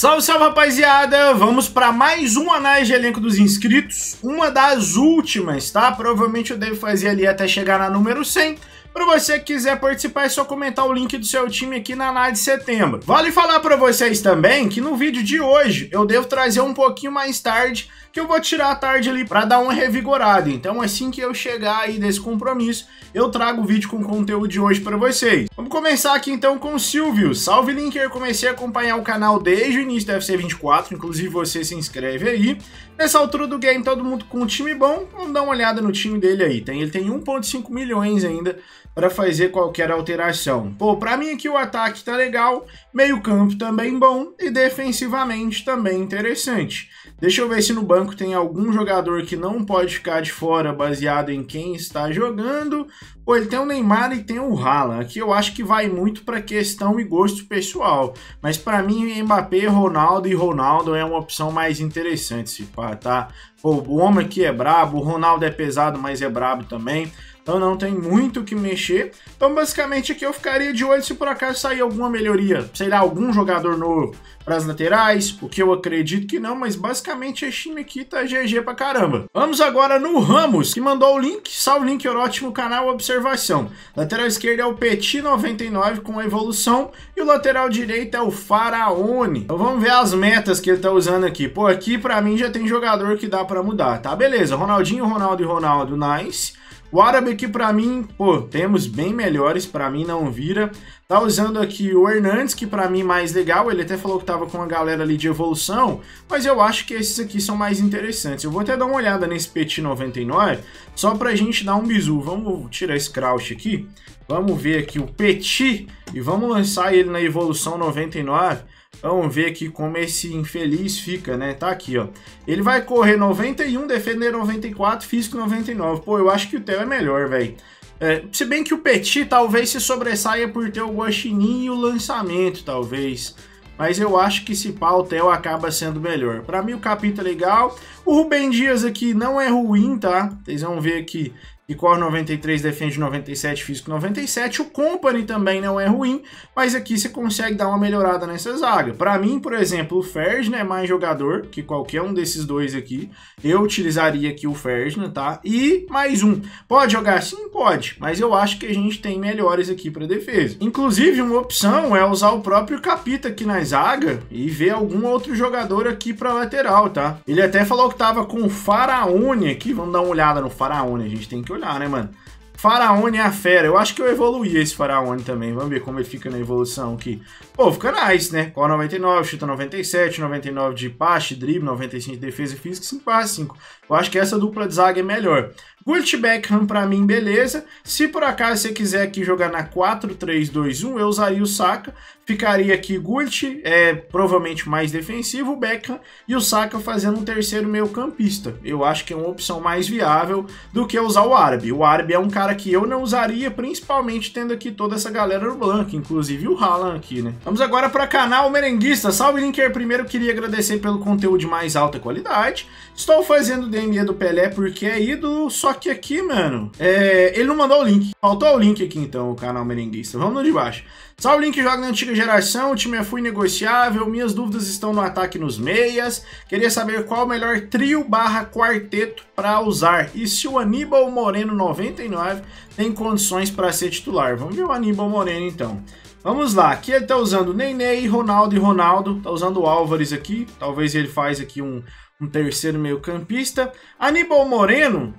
Salve, salve rapaziada! Vamos para mais um análise de elenco dos inscritos, uma das últimas, tá? Provavelmente eu devo fazer ali até chegar na número 100. Para você que quiser participar, é só comentar o link do seu time aqui na análise de setembro. Vale falar para vocês também que no vídeo de hoje eu devo trazer um pouquinho mais tarde que eu vou tirar a tarde ali para dar uma revigorada. Então, assim que eu chegar aí desse compromisso, eu trago o vídeo com o conteúdo de hoje para vocês. Vamos começar aqui então com o Silvio. Salve Linker, comecei a acompanhar o canal desde o início da FC24, inclusive você se inscreve aí. Nessa altura do game, todo mundo com um time bom, vamos dar uma olhada no time dele aí. Tem, ele tem 1.5 milhões ainda para fazer qualquer alteração. Pô, para mim aqui o ataque tá legal, meio campo também bom e defensivamente também interessante. Deixa eu ver se no banco banco tem algum jogador que não pode ficar de fora baseado em quem está jogando, ou ele tem o Neymar e tem o Haaland. Aqui eu acho que vai muito para questão e gosto pessoal, mas para mim Mbappé, Ronaldo e Ronaldo é uma opção mais interessante, se pá, tá? o homem aqui é brabo, o Ronaldo é pesado, mas é brabo também. Então não tem muito o que mexer. Então basicamente aqui eu ficaria de olho se por acaso sair alguma melhoria, sei lá, algum jogador novo para as laterais, o que eu acredito que não, mas basicamente esse time aqui tá GG pra caramba. Vamos agora no Ramos, que mandou o link, salve link, era ótimo canal, observação. Lateral esquerdo é o Petit 99 com evolução e o lateral direito é o Faraone. Então vamos ver as metas que ele tá usando aqui. Pô, aqui pra mim já tem jogador que dá pra mudar, tá? Beleza, Ronaldinho, Ronaldo e Ronaldo, nice. O árabe aqui para mim, pô, temos bem melhores, para mim não vira. Tá usando aqui o Hernandes, que para mim mais legal, ele até falou que tava com uma galera ali de evolução, mas eu acho que esses aqui são mais interessantes. Eu vou até dar uma olhada nesse Petit 99, só pra gente dar um bizu. Vamos tirar esse crouch aqui, vamos ver aqui o Petit e vamos lançar ele na evolução 99 Vamos ver aqui como esse infeliz fica, né? Tá aqui, ó. Ele vai correr 91, defender 94, físico 99. Pô, eu acho que o Theo é melhor, velho. É, se bem que o Petit talvez se sobressaia por ter o Guaxinim e o lançamento, talvez. Mas eu acho que esse pau Theo acaba sendo melhor. Para mim o capítulo é legal. O Rubem Dias aqui não é ruim, tá? Vocês vão ver aqui. E Core 93 defende 97, físico 97. O Company também não é ruim, mas aqui você consegue dar uma melhorada nessa zaga. Para mim, por exemplo, o Ferdinand é mais jogador que qualquer um desses dois aqui. Eu utilizaria aqui o Ferdinand, tá? E mais um. Pode jogar? Sim, pode, mas eu acho que a gente tem melhores aqui para defesa. Inclusive, uma opção é usar o próprio Capita aqui na zaga e ver algum outro jogador aqui para lateral, tá? Ele até falou que tava com o Faraone aqui. Vamos dar uma olhada no Faraone, a gente tem que olhar olhar, né, mano? Faraone é a fera. Eu acho que eu evoluí esse Faraone também. Vamos ver como ele fica na evolução aqui. Pô, fica nice, né? Core 99, chuta 97, 99 de passe, drible, 95 de defesa física, 5 passe, 5 eu acho que essa dupla de zaga é melhor. Gurt Beckham, para mim, beleza. Se por acaso você quiser aqui jogar na 4-3-2-1, eu usaria o Saka. Ficaria aqui Gurt, é, provavelmente mais defensivo, Beckham e o Saka fazendo um terceiro meio campista. Eu acho que é uma opção mais viável do que usar o árabe. O árabe é um cara que eu não usaria, principalmente tendo aqui toda essa galera no banco, inclusive o Haaland aqui, né? Vamos agora para canal Merenguista. Salve, Linker. Primeiro, queria agradecer pelo conteúdo de mais alta qualidade. Estou fazendo academia do Pelé porque é ido só que aqui, mano, é, ele não mandou o link. Faltou o link aqui, então, o canal merenguista. Vamos no de baixo. Salve Link joga na antiga geração, o time é fui negociável, minhas dúvidas estão no ataque nos meias. Queria saber qual o melhor trio barra quarteto para usar e se o Aníbal Moreno 99 tem condições para ser titular. Vamos ver o Aníbal Moreno então. Vamos lá, aqui ele tá usando Nenê, Ronaldo e Ronaldo, tá usando o Álvares aqui, talvez ele faz aqui um, um terceiro meio-campista. Aníbal Moreno,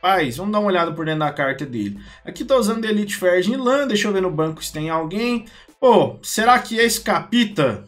Paz, vamos dar uma olhada por dentro da carta dele. Aqui tô tá usando Elite Fergin Lan, deixa eu ver no banco se tem alguém. Pô, será que é esse capita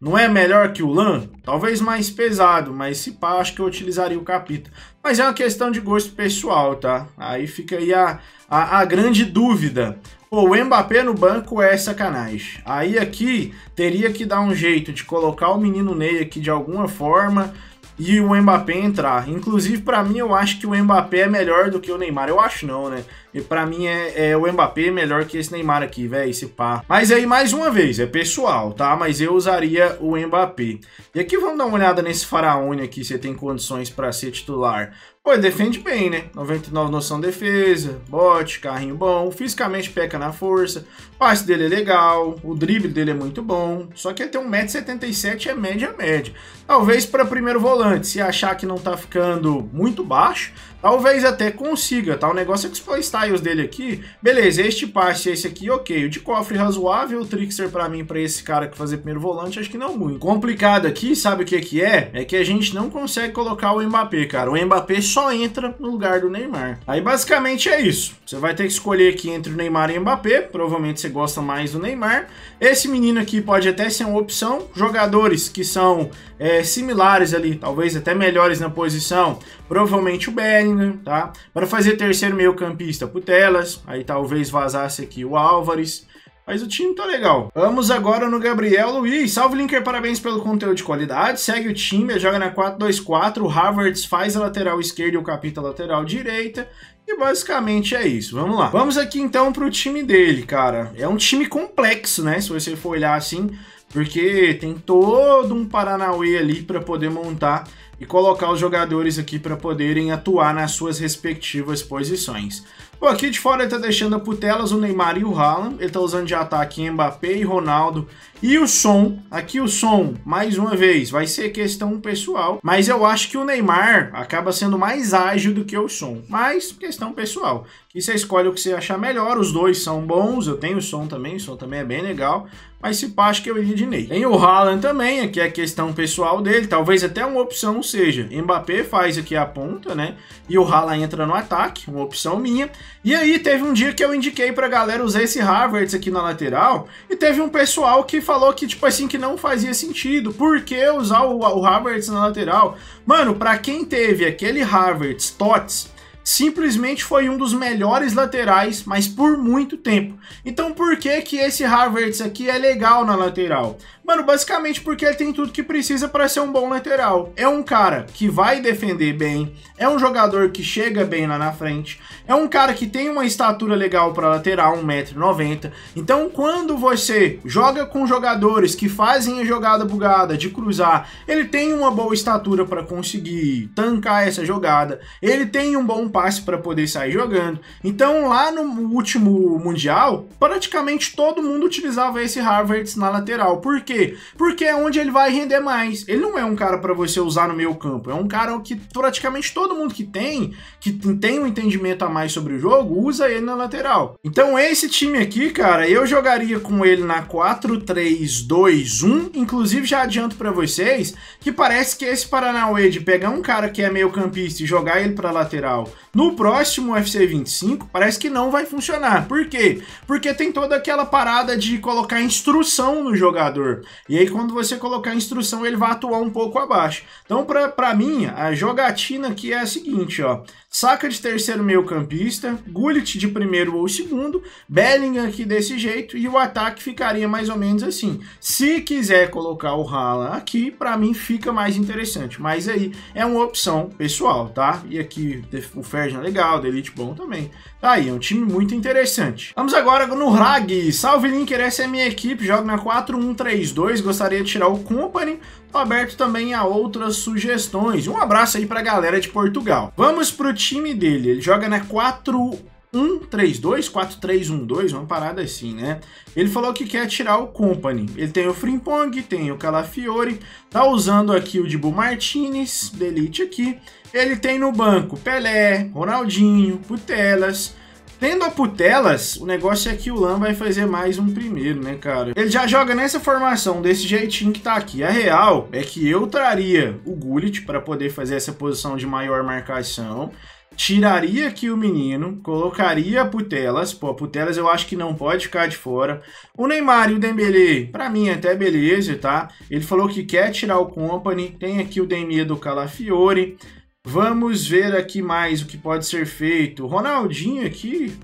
não é melhor que o Lan? Talvez mais pesado, mas se pá, acho que eu utilizaria o capita. Mas é uma questão de gosto pessoal, tá? Aí fica aí a, a, a grande dúvida o Mbappé no banco é sacanagem. Aí aqui teria que dar um jeito de colocar o menino Ney aqui de alguma forma e o Mbappé entrar. Inclusive, para mim, eu acho que o Mbappé é melhor do que o Neymar. Eu acho não, né? E para mim é, é, o Mbappé é melhor que esse Neymar aqui, velho, esse pá. Mas aí, mais uma vez, é pessoal, tá? Mas eu usaria o Mbappé. E aqui vamos dar uma olhada nesse Faraone aqui, se tem condições para ser titular. Pô, defende bem, né? 99 noção de defesa, bote, carrinho bom, fisicamente peca na força, passe dele é legal, o drible dele é muito bom, só que até 1,77m é média-média. Talvez para primeiro volante, se achar que não tá ficando muito baixo, talvez até consiga, tá? O negócio é que os playstyles dele aqui, beleza, este passe esse aqui, ok. O de cofre razoável, o Trickster para mim, para esse cara que fazer primeiro volante, acho que não muito. Complicado aqui, sabe o que que é? É que a gente não consegue colocar o Mbappé, cara. O Mbappé só entra no lugar do Neymar. Aí basicamente é isso. Você vai ter que escolher aqui entre o Neymar e o Mbappé. Provavelmente você gosta mais do Neymar. Esse menino aqui pode até ser uma opção. Jogadores que são é, similares ali, talvez até melhores na posição. Provavelmente o Bellingham, tá? Para fazer terceiro meio campista, Putelas. Aí talvez vazasse aqui o Álvares. Mas o time tá legal. Vamos agora no Gabriel Luiz. Salve, Linker, parabéns pelo conteúdo de qualidade. Segue o time, joga na 4-2-4. O Harvards faz a lateral esquerda e o Capita a lateral direita. E basicamente é isso, vamos lá. Vamos aqui então pro time dele, cara. É um time complexo, né? Se você for olhar assim, porque tem todo um Paranauê ali para poder montar e colocar os jogadores aqui para poderem atuar nas suas respectivas posições. Bom, aqui de fora ele tá deixando a putelas o Neymar e o Haaland. Ele tá usando de ataque Mbappé e Ronaldo. E o som, aqui o som, mais uma vez, vai ser questão pessoal. Mas eu acho que o Neymar acaba sendo mais ágil do que o som. Mas questão pessoal. E você escolhe o que você achar melhor. Os dois são bons. Eu tenho o som também, o som também é bem legal mas se pá, acho que eu iria de Ney. Tem o Haaland também, aqui é questão pessoal dele, talvez até uma opção seja, Mbappé faz aqui a ponta, né, e o Haaland entra no ataque, uma opção minha, e aí teve um dia que eu indiquei pra galera usar esse Havertz aqui na lateral, e teve um pessoal que falou que, tipo assim, que não fazia sentido, por que usar o, o Havertz na lateral? Mano, pra quem teve aquele Havertz, Tots, simplesmente foi um dos melhores laterais, mas por muito tempo. Então por que que esse Havertz aqui é legal na lateral? Mano, basicamente porque ele tem tudo que precisa para ser um bom lateral. É um cara que vai defender bem, é um jogador que chega bem lá na frente, é um cara que tem uma estatura legal para lateral, 1,90m. Então quando você joga com jogadores que fazem a jogada bugada de cruzar, ele tem uma boa estatura para conseguir tancar essa jogada, ele tem um bom passe para poder sair jogando. Então, lá no último Mundial, praticamente todo mundo utilizava esse Harvard na lateral. Por quê? Porque é onde ele vai render mais. Ele não é um cara para você usar no meio campo, é um cara que praticamente todo mundo que tem, que tem um entendimento a mais sobre o jogo, usa ele na lateral. Então, esse time aqui, cara, eu jogaria com ele na 4-3-2-1. Inclusive, já adianto para vocês que parece que esse Paranauê de pegar um cara que é meio campista e jogar ele para lateral no próximo UFC 25, parece que não vai funcionar. Por quê? Porque tem toda aquela parada de colocar instrução no jogador. E aí, quando você colocar instrução, ele vai atuar um pouco abaixo. Então, pra, pra mim, a jogatina aqui é a seguinte, ó. Saca de terceiro meio campista, Gullit de primeiro ou segundo, Bellingham aqui desse jeito, e o ataque ficaria mais ou menos assim. Se quiser colocar o Rala aqui, para mim fica mais interessante. Mas aí é uma opção pessoal, tá? E aqui o Fer é legal, da Elite bom também. Tá aí, é um time muito interessante. Vamos agora no Rag. Salve Linker, essa é minha equipe, jogo na 4-1-3-2, gostaria de tirar o Company. Tô aberto também a outras sugestões. Um abraço aí pra galera de Portugal. Vamos pro time dele, ele joga na 4 1-3-2-4-3-1-2, uma parada assim, né? Ele falou que quer tirar o Company. Ele tem o Frimpong, tem o Calafiore, tá usando aqui o Dibu Martinez, Delete aqui. Ele tem no banco Pelé, Ronaldinho, Putelas, Tendo a Putelas, o negócio é que o Lan vai fazer mais um primeiro, né, cara? Ele já joga nessa formação, desse jeitinho que tá aqui. A real é que eu traria o Gullit para poder fazer essa posição de maior marcação tiraria aqui o menino, colocaria a Putelas, pô, a Putelas eu acho que não pode ficar de fora. O Neymar e o Dembele, para mim é até beleza, tá? Ele falou que quer tirar o Company, tem aqui o Demir do Calafiore, Vamos ver aqui mais o que pode ser feito. Ronaldinho aqui.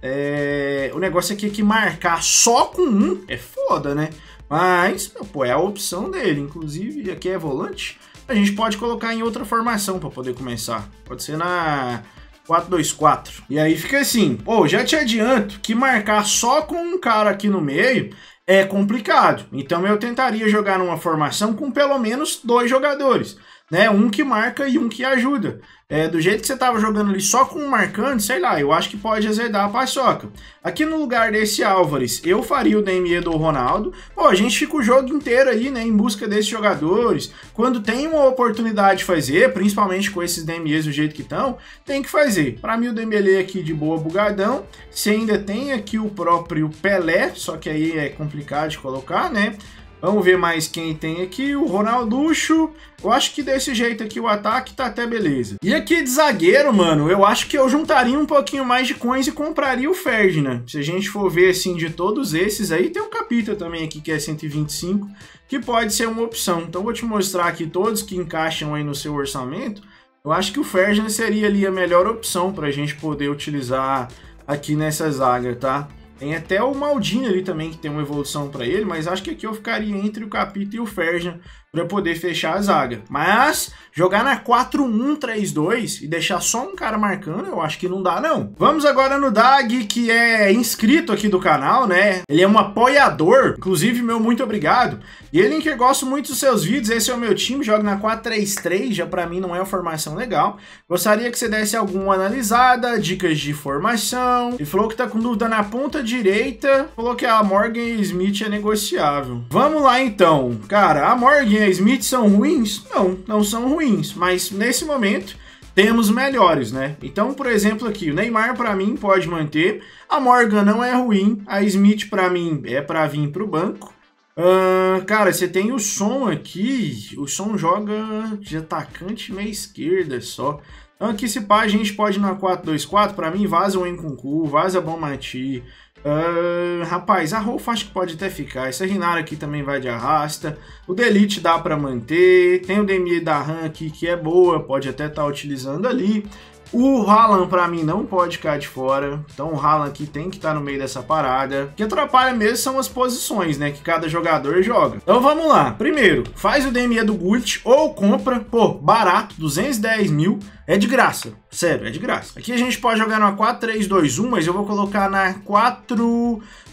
É... O negócio aqui é que marcar só com um é foda, né? Mas, pô, é a opção dele. Inclusive, aqui é volante. A gente pode colocar em outra formação para poder começar. Pode ser na 4-2-4. E aí fica assim. Pô, já te adianto que marcar só com um cara aqui no meio é complicado. Então eu tentaria jogar numa formação com pelo menos dois jogadores né? Um que marca e um que ajuda. É, do jeito que você estava jogando ali só com um marcante, sei lá, eu acho que pode azedar a paçoca. Aqui no lugar desse Álvares, eu faria o DME do Ronaldo. Pô, a gente fica o jogo inteiro aí, né, em busca desses jogadores. Quando tem uma oportunidade de fazer, principalmente com esses DMEs do jeito que estão, tem que fazer. Para mim o Dembélé aqui de boa bugadão. Você ainda tem aqui o próprio Pelé, só que aí é complicado de colocar, né? Vamos ver mais quem tem aqui. O Ronalducho. Eu acho que desse jeito aqui o ataque tá até beleza. E aqui de zagueiro, mano, eu acho que eu juntaria um pouquinho mais de coins e compraria o Ferdinand. Se a gente for ver, assim, de todos esses aí, tem o Capita também aqui, que é 125, que pode ser uma opção. Então vou te mostrar aqui todos que encaixam aí no seu orçamento. Eu acho que o Ferdinand seria ali a melhor opção pra gente poder utilizar aqui nessa zaga, tá? Tem até o Maldini ali também, que tem uma evolução para ele, mas acho que aqui eu ficaria entre o Capito e o Ferjan, para poder fechar a zaga. Mas jogar na 4-1-3-2 e deixar só um cara marcando, eu acho que não dá não. Vamos agora no Dag, que é inscrito aqui do canal, né? Ele é um apoiador, inclusive meu muito obrigado. E ele que eu gosto muito dos seus vídeos, esse é o meu time, joga na 4-3-3, já para mim não é uma formação legal. Gostaria que você desse alguma analisada, dicas de formação. Ele falou que tá com dúvida na ponta direita, falou que a Morgan Smith é negociável. Vamos lá então. Cara, a Morgan a Smith são ruins? Não, não são ruins, mas nesse momento temos melhores, né? Então, por exemplo, aqui, o Neymar para mim pode manter, a Morgan não é ruim, a Smith para mim é para vir para o banco. Uh, cara, você tem o som aqui, o som joga de atacante meia esquerda só. Então aqui se pá, a gente pode ir na 4-2-4, para mim vaza o Enkunku, vaza Mati. Ah, rapaz, a Rolf acho que pode até ficar. Essa Rinara aqui também vai de arrasta. O Delete dá para manter. Tem o DME da RAM aqui que é boa, pode até estar tá utilizando ali. O Haaland, para mim, não pode ficar de fora. Então, o Haaland aqui tem que estar tá no meio dessa parada. O que atrapalha mesmo são as posições, né? Que cada jogador joga. Então, vamos lá. Primeiro, faz o DME do Gullit ou compra. Pô, barato, 210 mil. É de graça. Sério, é de graça. Aqui a gente pode jogar na 4-3-2-1, mas eu vou colocar na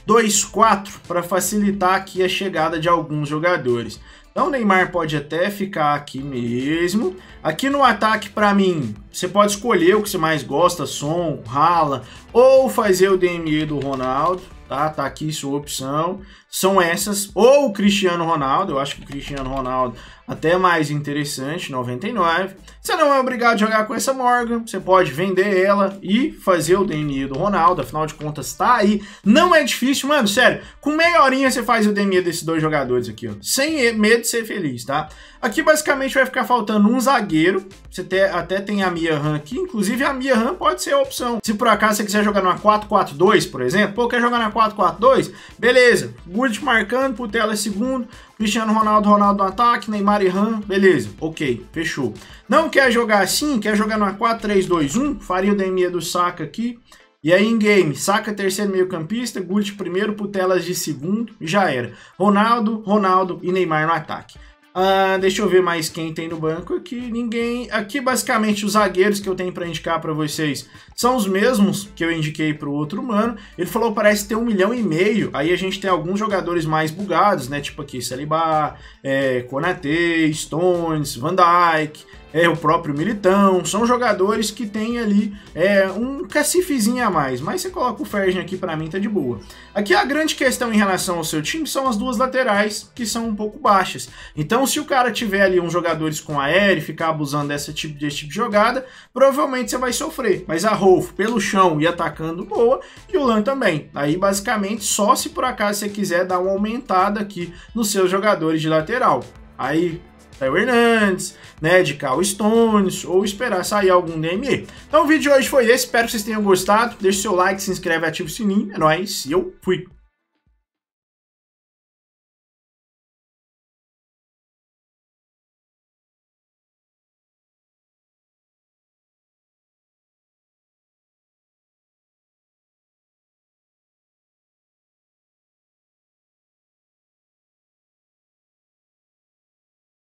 4-2-4 para facilitar aqui a chegada de alguns jogadores. Então o Neymar pode até ficar aqui mesmo. Aqui no ataque, para mim, você pode escolher o que você mais gosta, som, rala, ou fazer o DME do Ronaldo, tá? Tá aqui sua opção. São essas, ou o Cristiano Ronaldo, eu acho que o Cristiano Ronaldo até é mais interessante, 99. Você não é obrigado a jogar com essa Morgan, você pode vender ela e fazer o DME do Ronaldo, afinal de contas tá aí. Não é difícil, mano, sério, com meia horinha você faz o DME desses dois jogadores aqui, ó. Sem medo de ser feliz, tá? Aqui basicamente vai ficar faltando um zagueiro, você até tem a minha Mirran aqui. Inclusive, a Mirran pode ser a opção. Se por acaso você quiser jogar numa 4-4-2, por exemplo, ou quer jogar na 4-4-2, beleza. Gurt marcando, Putela segundo, Cristiano Ronaldo, Ronaldo no ataque, Neymar e Ram, beleza. Ok, fechou. Não quer jogar assim, quer jogar numa 4-3-2-1, faria o DME do Saka aqui. E aí em game, saca terceiro meio campista, Gullit primeiro, Putelas de segundo já era. Ronaldo, Ronaldo e Neymar no ataque. Ah, deixa eu ver mais quem tem no banco aqui. Ninguém. Aqui, basicamente, os zagueiros que eu tenho para indicar para vocês são os mesmos que eu indiquei para o outro mano Ele falou parece ter um milhão e meio. Aí a gente tem alguns jogadores mais bugados, né? Tipo aqui, Saliba, é, Konate, Stones, Van Dyke é o próprio Militão, são jogadores que tem ali é, um cacifezinho a mais, mas você coloca o Fergen aqui para mim tá de boa. Aqui a grande questão em relação ao seu time são as duas laterais, que são um pouco baixas. Então se o cara tiver ali uns jogadores com aéreo, ficar abusando desse tipo, desse tipo de jogada, provavelmente você vai sofrer. Mas a Rolf, pelo chão e atacando, boa, e o Lan também. Aí basicamente só se por acaso você quiser dar uma aumentada aqui nos seus jogadores de lateral. Aí Caio Hernandes, né, de Carl Stones, ou esperar sair algum DME. Então o vídeo de hoje foi esse, espero que vocês tenham gostado. Deixe seu like, se inscreve, ativa o sininho. É nóis, e eu fui!